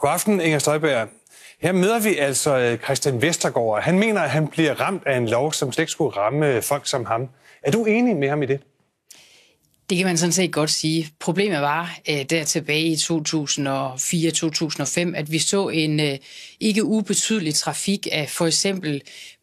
God aften, Inger Støjberg. Her møder vi altså øh, Christian Vestergaard. Han mener, at han bliver ramt af en lov, som slet ikke skulle ramme øh, folk som ham. Er du enig med ham i det? Det kan man sådan set godt sige. Problemet var øh, der tilbage i 2004-2005, at vi så en ikke ubetydelig trafik af for eksempel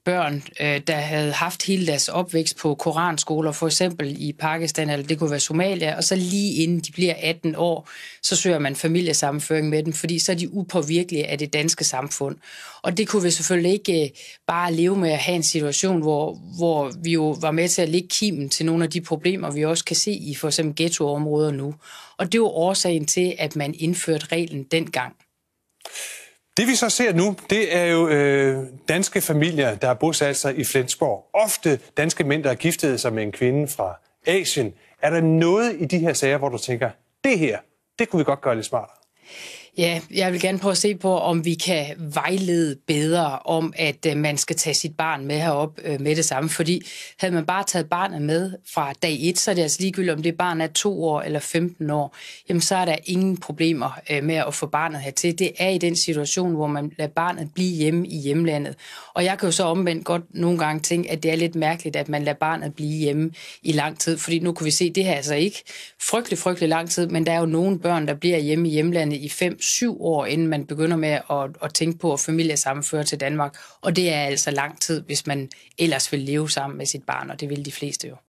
børn, øh, der havde haft hele deres opvækst på koranskoler, for eksempel i Pakistan, eller det kunne være Somalia, og så lige inden de bliver 18 år, så søger man familiesammenføring med dem, fordi så er de upåvirkelige af det danske samfund. Og det kunne vi selvfølgelig ikke øh, bare leve med at have en situation, hvor, hvor vi jo var med til at lægge kimen til nogle af de problemer, vi også kan se i for eksempel ghettoområder nu. Og det var årsagen til, at man indførte reglen dengang. Det vi så ser nu, det er jo øh, danske familier, der har bosat sig i Flensborg. Ofte danske mænd, der har giftet sig med en kvinde fra Asien. Er der noget i de her sager, hvor du tænker, det her, det kunne vi godt gøre lidt smartere? Ja, jeg vil gerne prøve at se på, om vi kan vejlede bedre om, at øh, man skal tage sit barn med herop øh, med det samme. Fordi havde man bare taget barnet med fra dag 1, så er det altså ligegyldigt, om det barn er 2 år eller 15 år. Jamen, så er der ingen problemer øh, med at få barnet hertil. Det er i den situation, hvor man lader barnet blive hjemme i hjemlandet. Og jeg kan jo så omvendt godt nogle gange tænke, at det er lidt mærkeligt, at man lader barnet blive hjemme i lang tid. Fordi nu kan vi se, at det her altså ikke frygtelig, frygtelig lang tid, men der er jo nogle børn, der bliver hjemme i hjemlandet i 5 syv år, inden man begynder med at, at tænke på at familiesammenføre til Danmark. Og det er altså lang tid, hvis man ellers vil leve sammen med sit barn, og det vil de fleste jo.